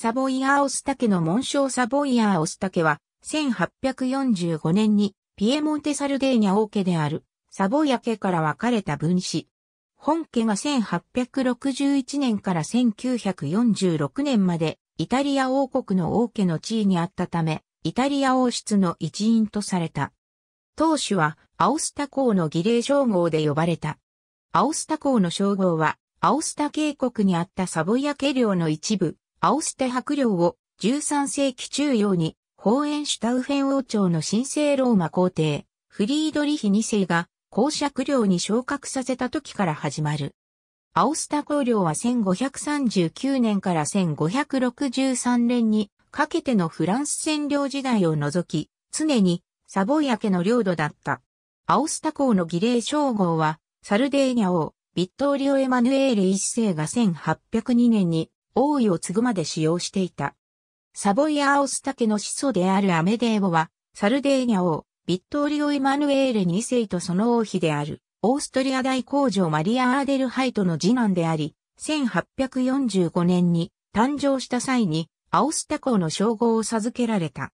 サボイアーオスタケの紋章サボイアーオスタケは、1845年にピエモンテサルデーニャ王家であるサボイア家から分かれた分子。本家が1861年から1946年までイタリア王国の王家の地位にあったため、イタリア王室の一員とされた。当主はアオスタ公の儀礼称号で呼ばれた。アオスタ公の称号は、アオスタ渓谷にあったサボイア家領の一部、アオステ白領を13世紀中央に、ホーエンシュタウフェン王朝の神聖ローマ皇帝、フリードリヒ2世が公爵領に昇格させた時から始まる。アオスタ公領は1539年から1563年にかけてのフランス占領時代を除き、常にサボイア家の領土だった。アオスタ公の儀礼称号は、サルデーニャ王、ビットーリオ・エマヌエーレ1世が1802年に王位を継ぐまで使用していた。サボイア・オスタ家の始祖であるアメデーオは、サルデーニャ王、ビットーリオ・エマヌエーレ2世とその王妃である、オーストリア大公女マリア・アーデルハイトの次男であり、1845年に誕生した際に、アオスタ公の称号を授けられた。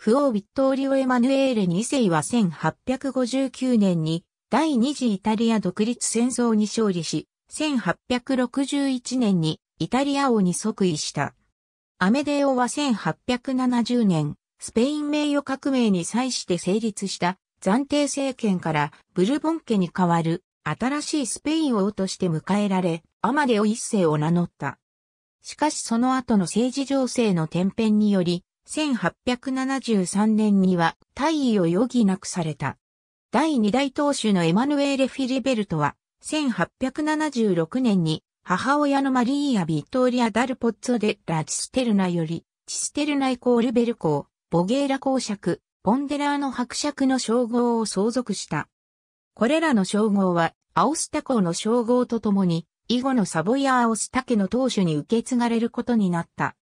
父王ビットーリオ・エマヌエーレ2世は1859年に、第二次イタリア独立戦争に勝利し、1861年にイタリア王に即位した。アメデオは1870年、スペイン名誉革命に際して成立した暫定政権からブルボン家に代わる新しいスペイン王として迎えられ、アマデオ一世を名乗った。しかしその後の政治情勢の転変により、1873年には退位を余儀なくされた。第二大当主のエマヌエーレ・フィリベルトは、1876年に母親のマリーア・ビットーリア・ダルポッツォ・デ・ラ・チステルナより、チステルナイコールベル公、ボゲーラ公爵、ポンデラーの伯爵の称号を相続した。これらの称号は、アオスタ公の称号とともに、以後のサボイア・アオスタ家の当主に受け継がれることになった。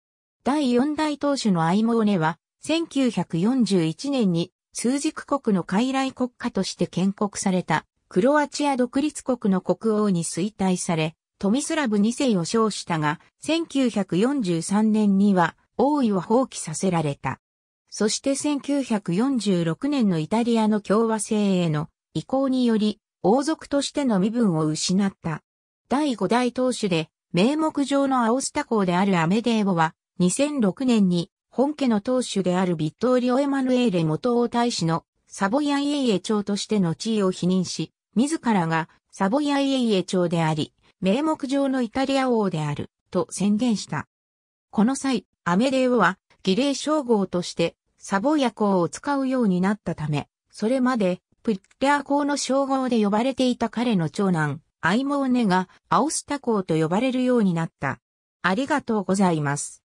第四代当主のアイモーネは、1941年に、数軸国の傀儡国家として建国された、クロアチア独立国の国王に衰退され、トミスラブ2世を称したが、1943年には王位を放棄させられた。そして1946年のイタリアの共和制への移行により、王族としての身分を失った。第5代当主で、名目上のアオスタ公であるアメデーオは、2006年に本家の当主であるビットーリオ・エマヌエーレ元王大使のサボイアイエイエ長としての地位を否認し、自らがサボイアイエイエ長であり、名目上のイタリア王である、と宣言した。この際、アメデウは、儀礼称号として、サボヤ公を使うようになったため、それまで、プッレア公の称号で呼ばれていた彼の長男、アイモーネが、アオスタ公と呼ばれるようになった。ありがとうございます。